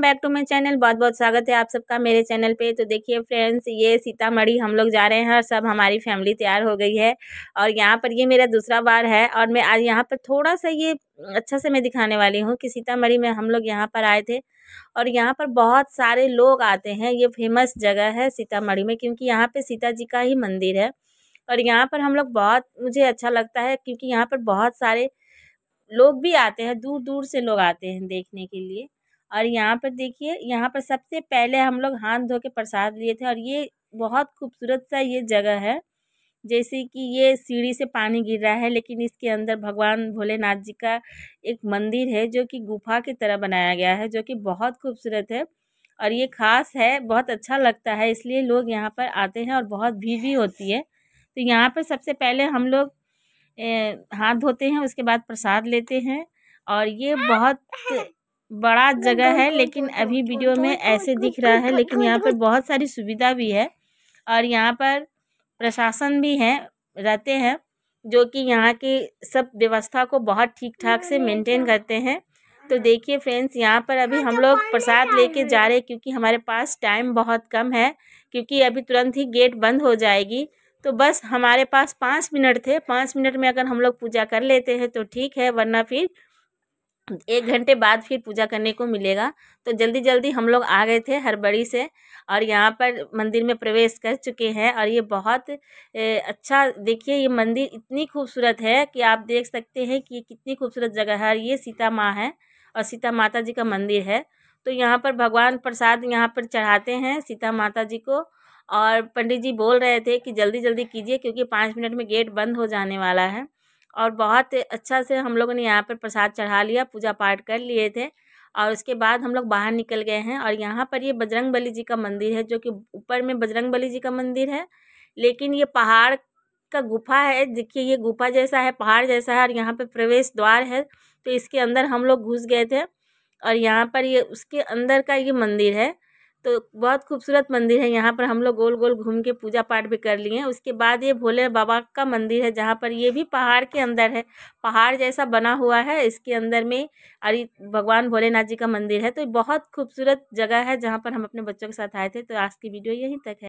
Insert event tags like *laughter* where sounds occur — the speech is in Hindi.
Welcome back to my channel बहुत बहुत स्वागत है आप सबका मेरे चैनल पे तो देखिए फ्रेंड्स ये सीतामढ़ी हम लोग जा रहे हैं और सब हमारी फैमिली तैयार हो गई है और यहाँ पर ये मेरा दूसरा बार है और मैं आज यहाँ पर थोड़ा सा ये अच्छा से मैं दिखाने वाली हूँ कि सीतामढ़ी में हम लोग यहाँ पर आए थे और यहाँ पर बहुत सारे लोग आते हैं ये फेमस जगह है सीतामढ़ी में क्योंकि यहाँ पर सीता जी का ही मंदिर है और यहाँ पर हम लोग बहुत मुझे अच्छा लगता है क्योंकि यहाँ पर बहुत सारे लोग भी आते हैं दूर दूर से लोग आते हैं देखने के लिए और यहाँ पर देखिए यहाँ पर सबसे पहले हम लोग हाथ धो के प्रसाद लिए थे और ये बहुत खूबसूरत सा ये जगह है जैसे कि ये सीढ़ी से पानी गिर रहा है लेकिन इसके अंदर भगवान भोलेनाथ जी का एक मंदिर है जो कि गुफा की तरह बनाया गया है जो कि बहुत खूबसूरत है और ये खास है बहुत अच्छा लगता है इसलिए लोग यहाँ पर आते हैं और बहुत भीड़ भी होती है तो यहाँ पर सबसे पहले हम लोग हाथ धोते हैं उसके बाद प्रसाद लेते हैं और ये बहुत *coughs* हाँ। बड़ा जगह है लेकिन अभी वीडियो में ऐसे दिख रहा है लेकिन यहाँ पर बहुत सारी सुविधा भी है और यहाँ पर प्रशासन भी है रहते हैं जो कि यहाँ की सब व्यवस्था को बहुत ठीक ठाक से मेंटेन हम्म, हम्म। करते हैं तो देखिए फ्रेंड्स यहाँ पर अभी हाँ, हम तो लोग प्रसाद लेके जा रहे हैं क्योंकि हमारे पास टाइम बहुत कम है क्योंकि अभी तुरंत ही गेट बंद हो जाएगी तो बस हमारे पास पाँच मिनट थे पाँच मिनट में अगर हम लोग पूजा कर लेते हैं तो ठीक है वरना फिर एक घंटे बाद फिर पूजा करने को मिलेगा तो जल्दी जल्दी हम लोग आ गए थे हरबड़ी से और यहाँ पर मंदिर में प्रवेश कर चुके हैं और ये बहुत अच्छा देखिए ये मंदिर इतनी खूबसूरत है कि आप देख सकते हैं कि ये कितनी खूबसूरत जगह है और ये सीता माँ है और सीता माता जी का मंदिर है तो यहाँ पर भगवान प्रसाद यहाँ पर चढ़ाते हैं सीता माता जी को और पंडित जी बोल रहे थे कि जल्दी जल्दी कीजिए क्योंकि पाँच मिनट में गेट बंद हो जाने वाला है और बहुत अच्छा से हम लोगों ने यहाँ पर प्रसाद चढ़ा लिया पूजा पाठ कर लिए थे और उसके बाद हम लोग बाहर निकल गए हैं और यहाँ पर ये बजरंग बली जी का मंदिर है जो कि ऊपर में बजरंग बली जी का मंदिर है लेकिन ये पहाड़ का गुफा है देखिए ये गुफा जैसा है पहाड़ जैसा है और यहाँ पर प्रवेश द्वार है तो इसके अंदर हम लोग घुस गए थे और यहाँ पर ये उसके अंदर का ये मंदिर है तो बहुत खूबसूरत मंदिर है यहाँ पर हम लोग गोल गोल घूम के पूजा पाठ भी कर लिए उसके बाद ये भोले बाबा का मंदिर है जहाँ पर ये भी पहाड़ के अंदर है पहाड़ जैसा बना हुआ है इसके अंदर में अरे भगवान भोलेनाथ जी का मंदिर है तो बहुत खूबसूरत जगह है जहाँ पर हम अपने बच्चों के साथ आए थे तो आज की वीडियो यहीं तक है